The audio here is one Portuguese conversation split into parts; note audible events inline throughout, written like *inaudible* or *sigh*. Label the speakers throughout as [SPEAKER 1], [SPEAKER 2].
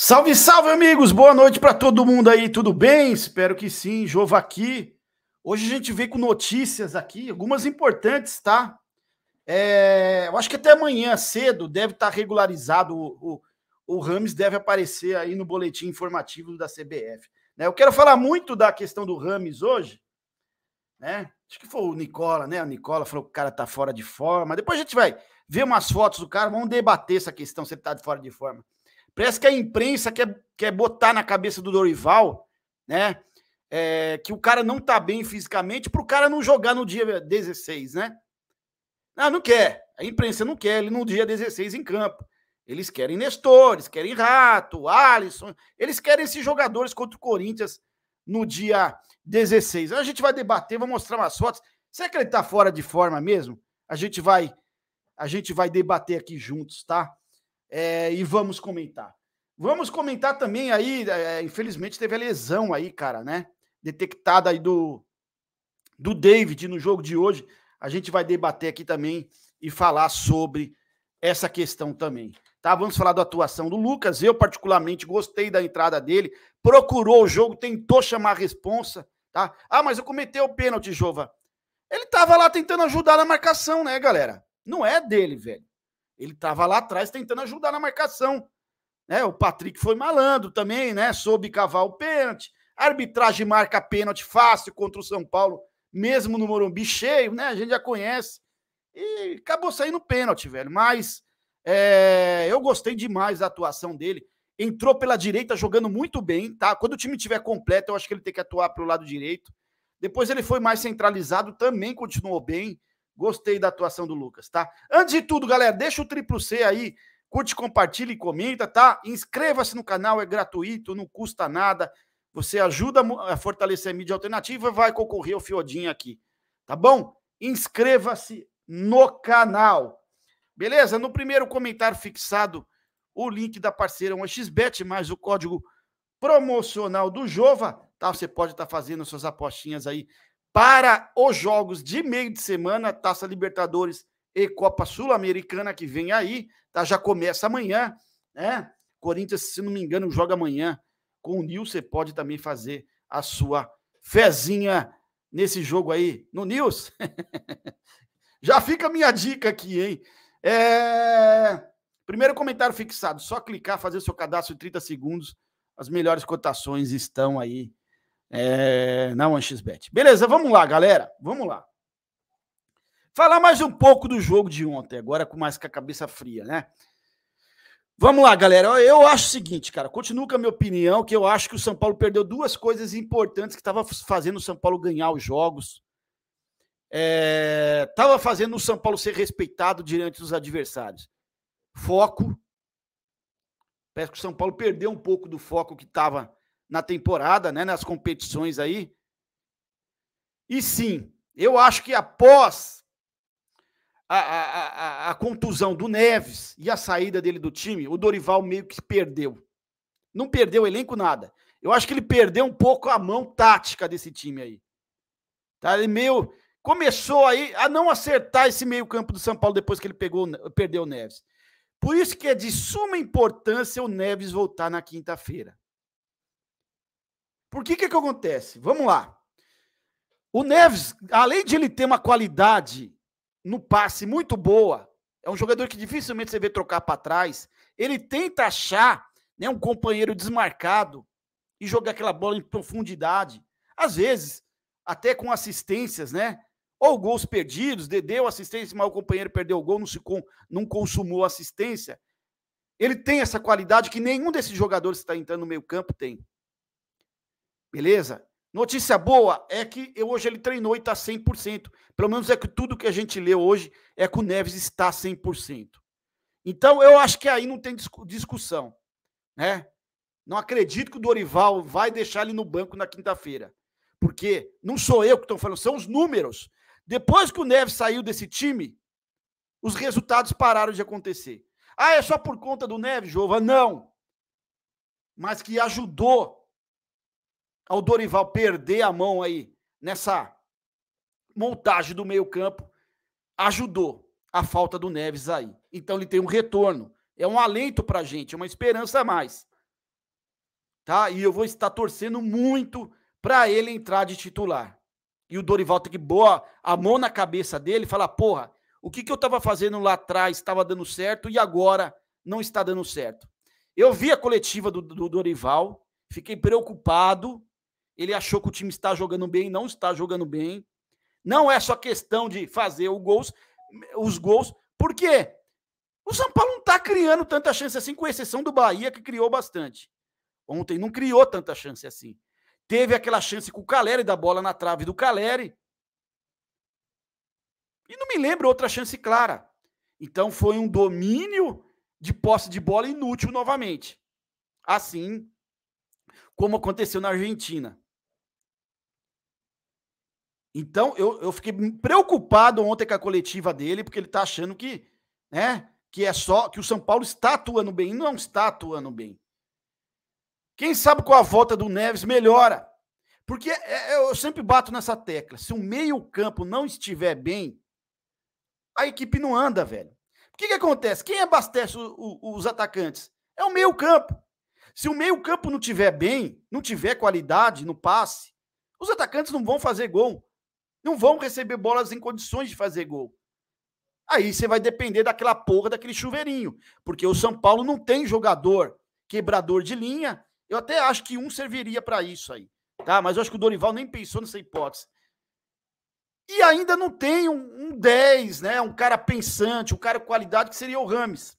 [SPEAKER 1] Salve, salve, amigos! Boa noite para todo mundo aí, tudo bem? Espero que sim. Jova aqui. Hoje a gente veio com notícias aqui, algumas importantes, tá? É, eu acho que até amanhã cedo deve estar tá regularizado. O, o, o Rames deve aparecer aí no boletim informativo da CBF. Né? Eu quero falar muito da questão do Rames hoje, né? Acho que foi o Nicola, né? O Nicola falou que o cara tá fora de forma. Depois a gente vai ver umas fotos do cara, vamos debater essa questão se ele tá de fora de forma. Parece que a imprensa quer, quer botar na cabeça do Dorival, né? É, que o cara não tá bem fisicamente para o cara não jogar no dia 16, né? Ah, não quer. A imprensa não quer ele no dia 16 em campo. Eles querem Nestor, eles querem Rato, Alisson. Eles querem esses jogadores contra o Corinthians no dia 16. A gente vai debater, vou mostrar umas fotos. Será que ele tá fora de forma mesmo? A gente vai a gente vai debater aqui juntos, tá? é, e vamos comentar. Vamos comentar também aí, é, infelizmente teve a lesão aí, cara, né? Detectada aí do, do David no jogo de hoje. A gente vai debater aqui também e falar sobre essa questão também. Tá? Vamos falar da atuação do Lucas. Eu, particularmente, gostei da entrada dele. Procurou o jogo, tentou chamar a responsa. Tá? Ah, mas eu cometei o pênalti, Jova. Ele tava lá tentando ajudar na marcação, né, galera? Não é dele, velho. Ele estava lá atrás tentando ajudar na marcação. Né? O Patrick foi malandro também, né? Soube cavar o pênalti. A arbitragem marca pênalti fácil contra o São Paulo, mesmo no Morumbi cheio, né? A gente já conhece. E acabou saindo pênalti, velho. Mas é, eu gostei demais da atuação dele. Entrou pela direita jogando muito bem, tá? Quando o time tiver completo, eu acho que ele tem que atuar pelo lado direito. Depois ele foi mais centralizado, também continuou bem. Gostei da atuação do Lucas, tá? Antes de tudo, galera, deixa o triplo C aí. Curte, compartilha e comenta, tá? Inscreva-se no canal, é gratuito, não custa nada. Você ajuda a fortalecer a mídia alternativa, vai concorrer ao Fiodinha aqui, tá bom? Inscreva-se no canal. Beleza? No primeiro comentário fixado, o link da parceira 1xbet mais o código promocional do Jova, tá? Você pode estar tá fazendo suas apostinhas aí para os jogos de meio de semana, Taça Libertadores e Copa Sul-Americana que vem aí, tá? Já começa amanhã, né? Corinthians, se não me engano, joga amanhã. Com o Nil, você pode também fazer a sua fezinha nesse jogo aí, no News. *laughs* Já fica a minha dica aqui, hein? É... Primeiro comentário fixado, só clicar, fazer o seu cadastro em 30 segundos. As melhores cotações estão aí é, na OneXBet. Beleza, vamos lá, galera. Vamos lá. Falar mais um pouco do jogo de ontem, agora com mais com a cabeça fria, né? Vamos lá, galera. Eu acho o seguinte, cara. Continuo com a minha opinião, que eu acho que o São Paulo perdeu duas coisas importantes que estava fazendo o São Paulo ganhar os jogos. Estava é, fazendo o São Paulo ser respeitado diante dos adversários. Foco. Parece que o São Paulo perdeu um pouco do foco que estava na temporada, né, nas competições aí. E sim, eu acho que após a, a, a, a contusão do Neves e a saída dele do time, o Dorival meio que perdeu. Não perdeu o elenco nada. Eu acho que ele perdeu um pouco a mão tática desse time aí. Tá? Ele meio começou aí a não acertar esse meio-campo do São Paulo depois que ele pegou, perdeu o Neves. Por isso que é de suma importância o Neves voltar na quinta-feira. Por que que, que acontece? Vamos lá. O Neves, além de ele ter uma qualidade no passe muito boa, é um jogador que dificilmente você vê trocar para trás. Ele tenta achar né, um companheiro desmarcado e jogar aquela bola em profundidade. Às vezes, até com assistências, né? Ou gols perdidos, deu é assistência, mas o companheiro perdeu o gol, não, se, não consumou assistência. Ele tem essa qualidade que nenhum desses jogadores que está entrando no meio campo tem. Beleza? Notícia boa é que hoje ele treinou e está 100%. Pelo menos é que tudo que a gente leu hoje é que o Neves está 100%. Então, eu acho que aí não tem discussão. Né? Não acredito que o Dorival vai deixar ele no banco na quinta-feira. Porque não sou eu que estou falando, são os números. Depois que o Neves saiu desse time, os resultados pararam de acontecer. Ah, é só por conta do Neves, Jova? Não. Mas que ajudou ao Dorival perder a mão aí nessa montagem do meio-campo, ajudou a falta do Neves aí. Então ele tem um retorno. É um alento pra gente, é uma esperança a mais. Tá? E eu vou estar torcendo muito para ele entrar de titular. E o Dorival tem que boa a mão na cabeça dele e falar: porra, o que, que eu estava fazendo lá atrás estava dando certo e agora não está dando certo. Eu vi a coletiva do, do Dorival, fiquei preocupado, ele achou que o time está jogando bem, não está jogando bem. Não é só questão de fazer os gols, os gols. Por quê? O São Paulo não está criando tanta chance assim, com exceção do Bahia, que criou bastante. Ontem não criou tanta chance assim. Teve aquela chance com o Caleri da bola na trave do Caleri. E não me lembro outra chance clara. Então foi um domínio de posse de bola inútil novamente. Assim como aconteceu na Argentina. Então, eu, eu fiquei preocupado ontem com a coletiva dele, porque ele tá achando que, né, que é só que o São Paulo está atuando bem, não está atuando bem. Quem sabe com a volta do Neves melhora. Porque é, é, eu sempre bato nessa tecla. Se o meio-campo não estiver bem, a equipe não anda, velho. O que, que acontece? Quem abastece o, o, os atacantes? É o meio-campo. Se o meio-campo não tiver bem, não tiver qualidade no passe, os atacantes não vão fazer gol. Não vão receber bolas em condições de fazer gol. Aí você vai depender daquela porra, daquele chuveirinho. Porque o São Paulo não tem jogador quebrador de linha. Eu até acho que um serviria para isso aí. tá? Mas eu acho que o Dorival nem pensou nessa hipótese. E ainda não tem um, um 10, né? um cara pensante, um cara com qualidade, que seria o Rames.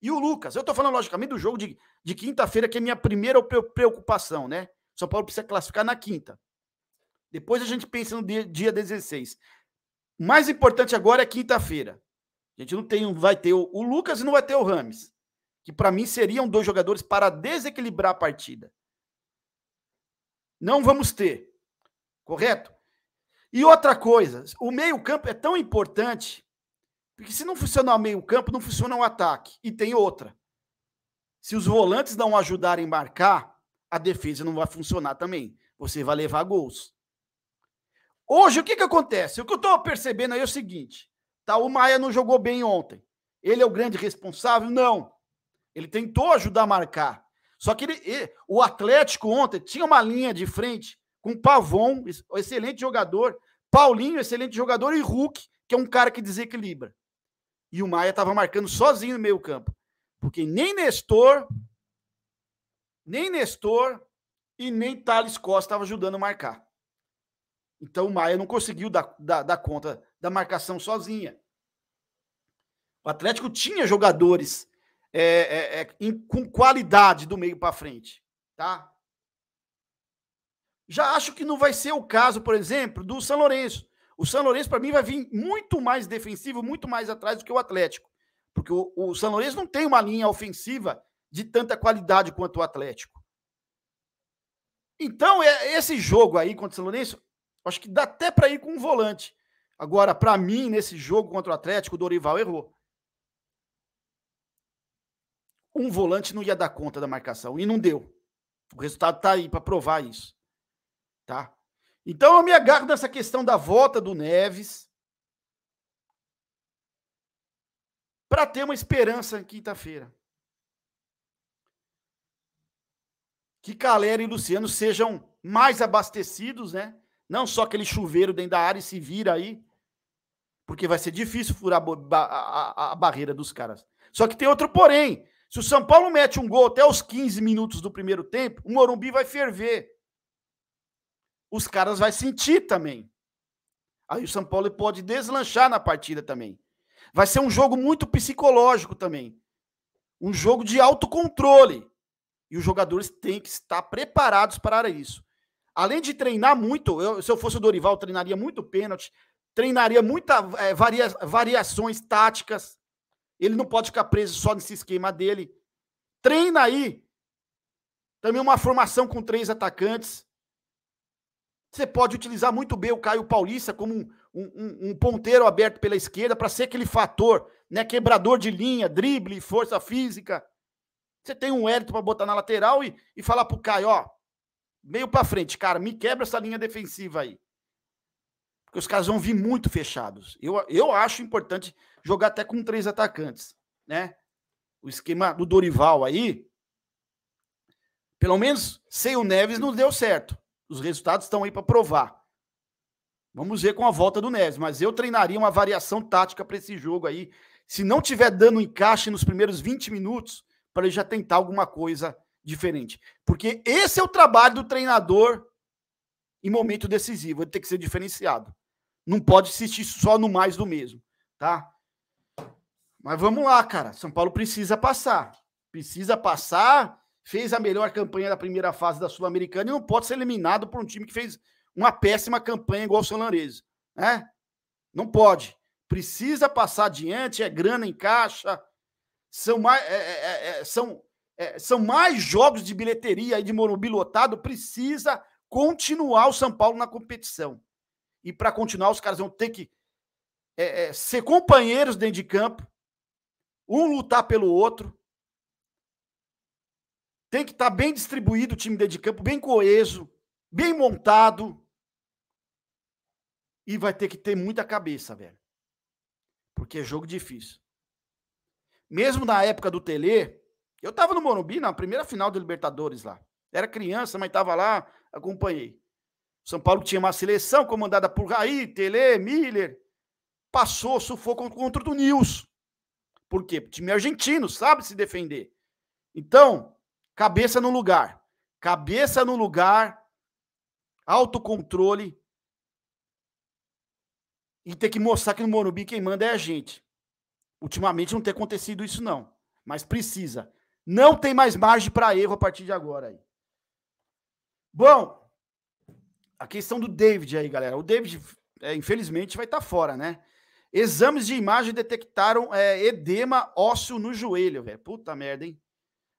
[SPEAKER 1] E o Lucas. Eu estou falando, logicamente, do jogo de, de quinta-feira, que é minha primeira preocupação, né? São Paulo precisa classificar na quinta. Depois a gente pensa no dia, dia 16. Mais importante agora é quinta-feira. A gente não tem, vai ter o, o Lucas e não vai ter o Rames, que para mim seriam dois jogadores para desequilibrar a partida. Não vamos ter, correto? E outra coisa, o meio-campo é tão importante, porque se não funcionar o meio-campo, não funciona o ataque. E tem outra. Se os volantes não ajudarem a marcar, a defesa não vai funcionar também. Você vai levar gols. Hoje, o que, que acontece? O que eu estou percebendo aí é o seguinte: tá, o Maia não jogou bem ontem. Ele é o grande responsável? Não. Ele tentou ajudar a marcar. Só que ele, o Atlético ontem tinha uma linha de frente com Pavon, excelente jogador, Paulinho, excelente jogador, e Hulk, que é um cara que desequilibra. E o Maia estava marcando sozinho no meio-campo. Porque nem Nestor, nem Nestor e nem Thales Costa estavam ajudando a marcar. Então o Maia não conseguiu dar, dar, dar conta da marcação sozinha. O Atlético tinha jogadores é, é, é, em, com qualidade do meio para frente, tá? Já acho que não vai ser o caso, por exemplo, do São Lourenço. O São Lourenço, para mim, vai vir muito mais defensivo, muito mais atrás do que o Atlético. Porque o, o São Lourenço não tem uma linha ofensiva de tanta qualidade quanto o Atlético. Então, é, esse jogo aí contra o São Lourenço Acho que dá até para ir com um volante. Agora, para mim, nesse jogo contra o Atlético, o Dorival errou. Um volante não ia dar conta da marcação e não deu. O resultado está aí para provar isso. Tá? Então eu me agarro nessa questão da volta do Neves para ter uma esperança em quinta-feira. Que Calera e Luciano sejam mais abastecidos, né? Não só aquele chuveiro dentro da área e se vira aí, porque vai ser difícil furar a, a, a barreira dos caras. Só que tem outro porém. Se o São Paulo mete um gol até os 15 minutos do primeiro tempo, o Morumbi vai ferver. Os caras vão sentir também. Aí o São Paulo pode deslanchar na partida também. Vai ser um jogo muito psicológico também. Um jogo de autocontrole. E os jogadores têm que estar preparados para isso além de treinar muito, eu, se eu fosse o Dorival, treinaria muito pênalti, treinaria muitas é, eh, varia, variações táticas. Ele não pode ficar preso só nesse esquema dele. Treina aí. Também uma formação com três atacantes. Você pode utilizar muito bem o Caio Paulista como um, um, um ponteiro aberto pela esquerda para ser aquele fator, né? Quebrador de linha, drible, força física. Você tem um Hérito para botar na lateral e, e falar pro Caio, ó, meio para frente, cara, me quebra essa linha defensiva aí. Porque os caras vão vir muito fechados. Eu, eu acho importante jogar até com três atacantes, né? O esquema do Dorival aí, pelo menos sem o Neves não deu certo. Os resultados estão aí para provar. Vamos ver com a volta do Neves, mas eu treinaria uma variação tática para esse jogo aí. Se não tiver dando encaixe nos primeiros 20 minutos, para ele já tentar alguma coisa diferente. Porque esse é o trabalho do treinador em momento decisivo. Ele tem que ser diferenciado. Não pode existir só no mais do mesmo, tá? Mas vamos lá, cara. São Paulo precisa passar. Precisa passar. Fez a melhor campanha da primeira fase da Sul-Americana e não pode ser eliminado por um time que fez uma péssima campanha igual o São Lourenço, né? Não pode. Precisa passar adiante, é grana em caixa. São mais, é, é, é, é são é, são mais jogos de bilheteria aí de Morumbi lotado, precisa continuar o São Paulo na competição. E para continuar, os caras vão ter que é, é, ser companheiros dentro de campo, um lutar pelo outro. Tem que estar tá bem distribuído o time dentro de campo, bem coeso, bem montado. E vai ter que ter muita cabeça, velho. Porque é jogo difícil. Mesmo na época do Tele, eu tava no Morumbi na primeira final do Libertadores lá. Era criança, mas tava lá, acompanhei. São Paulo tinha uma seleção comandada por Raí, Tele, Miller. Passou sufocou contra o Nils. Por quê? O time argentino sabe se defender. Então, cabeça no lugar. Cabeça no lugar, autocontrole. E ter que mostrar que no Morumbi quem manda é a gente. Ultimamente não tem acontecido isso, não. Mas precisa. Não tem mais margem para erro a partir de agora. Aí. Bom, a questão do David aí, galera. O David, é, infelizmente, vai estar tá fora, né? Exames de imagem detectaram é, edema ósseo no joelho, velho. Puta merda, hein?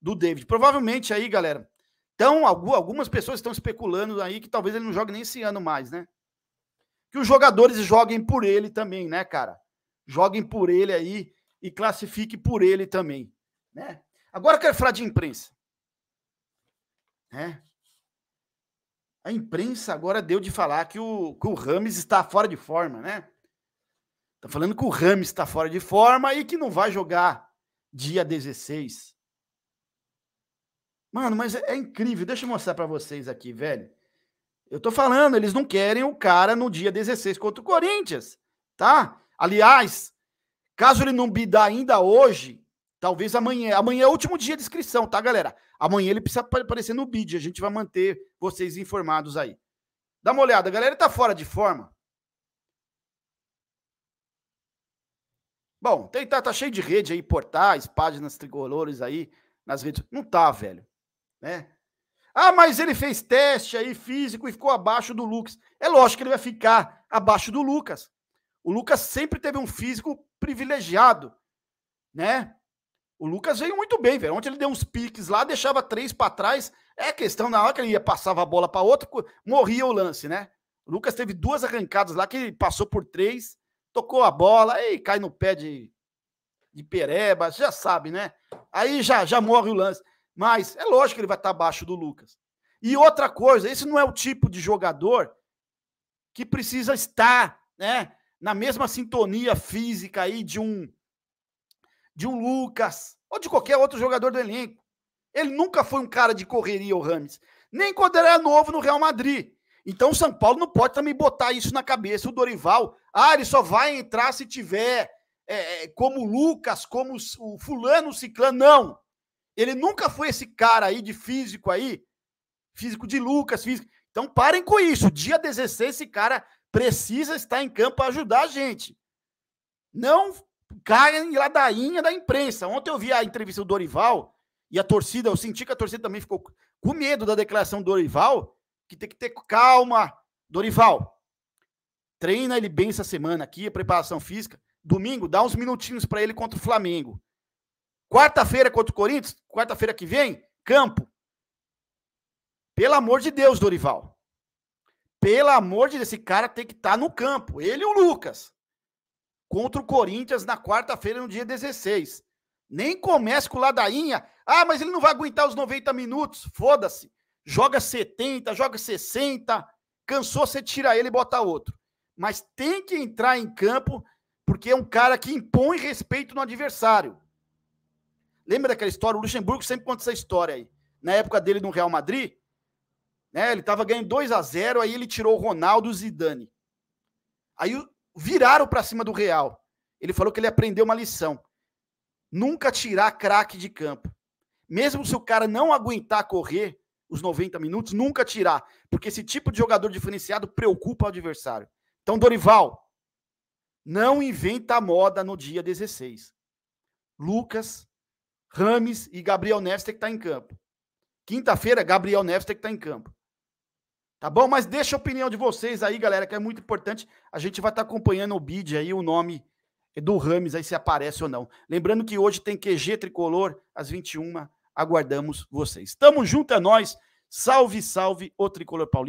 [SPEAKER 1] Do David. Provavelmente aí, galera. Então, algumas pessoas estão especulando aí que talvez ele não jogue nem esse ano mais, né? Que os jogadores joguem por ele também, né, cara? Joguem por ele aí e classifique por ele também, né? Agora eu quero falar de imprensa. É. A imprensa agora deu de falar que o, que o Rames está fora de forma, né? Tá falando que o Rames está fora de forma e que não vai jogar dia 16. Mano, mas é, é incrível. Deixa eu mostrar para vocês aqui, velho. Eu tô falando, eles não querem o cara no dia 16 contra o Corinthians, tá? Aliás, caso ele não bidar ainda hoje, Talvez amanhã. Amanhã é o último dia de inscrição, tá, galera? Amanhã ele precisa aparecer no bid. A gente vai manter vocês informados aí. Dá uma olhada, a galera tá fora de forma. Bom, tem, tá, tá cheio de rede aí, portais, páginas tricolores aí nas redes. Não tá, velho. Né? Ah, mas ele fez teste aí físico e ficou abaixo do Lucas. É lógico que ele vai ficar abaixo do Lucas. O Lucas sempre teve um físico privilegiado, né? O Lucas veio muito bem, velho. Ontem ele deu uns piques lá, deixava três para trás. É questão, na hora que ele ia, passava a bola para outro, morria o lance, né? O Lucas teve duas arrancadas lá que ele passou por três, tocou a bola, e cai no pé de, de Pereba, já sabe, né? Aí já, já morre o lance. Mas é lógico que ele vai estar tá abaixo do Lucas. E outra coisa, esse não é o tipo de jogador que precisa estar, né, na mesma sintonia física aí de um de um Lucas ou de qualquer outro jogador do elenco. Ele nunca foi um cara de correria, o Rames. Nem quando era novo no Real Madrid. Então o São Paulo não pode também botar isso na cabeça. O Dorival, ah, ele só vai entrar se tiver é, é como o Lucas, como o fulano, o ciclano. Não! Ele nunca foi esse cara aí de físico aí, físico de Lucas, físico. Então parem com isso. Dia 16, esse cara precisa estar em campo para ajudar a gente. Não caem em ladainha da imprensa. Ontem eu vi a entrevista do Dorival e a torcida, eu senti que a torcida também ficou com medo da declaração do Dorival, que tem que ter calma. Dorival, treina ele bem essa semana aqui, a preparação física. Domingo, dá uns minutinhos para ele contra o Flamengo. Quarta-feira contra o Corinthians, quarta-feira que vem, campo. Pelo amor de Deus, Dorival. Pelo amor de Deus, esse cara tem que estar tá no campo. Ele e o Lucas contra o Corinthians na quarta-feira, no dia 16. Nem começa com o ladainha. Ah, mas ele não vai aguentar os 90 minutos. Foda-se. Joga 70, joga 60. Cansou, você tira ele e bota outro. Mas tem que entrar em campo, porque é um cara que impõe respeito no adversário. Lembra daquela história? O Luxemburgo sempre conta essa história aí. Na época dele no Real Madrid, né, ele estava ganhando 2 a 0 aí ele tirou o Ronaldo Zidane. Aí viraram para cima do Real. Ele falou que ele aprendeu uma lição. Nunca tirar craque de campo. Mesmo se o cara não aguentar correr os 90 minutos, nunca tirar. Porque esse tipo de jogador diferenciado preocupa o adversário. Então, Dorival, não inventa a moda no dia 16. Lucas, Rames e Gabriel Neves tem que estar tá em campo. Quinta-feira, Gabriel Neves tem que estar tá em campo. Tá bom? Mas deixa a opinião de vocês aí, galera, que é muito importante. A gente vai estar tá acompanhando o bid aí, o nome do Rames aí, se aparece ou não. Lembrando que hoje tem QG Tricolor, às 21 aguardamos vocês. Tamo junto, é nós. Salve, salve o Tricolor Paulista.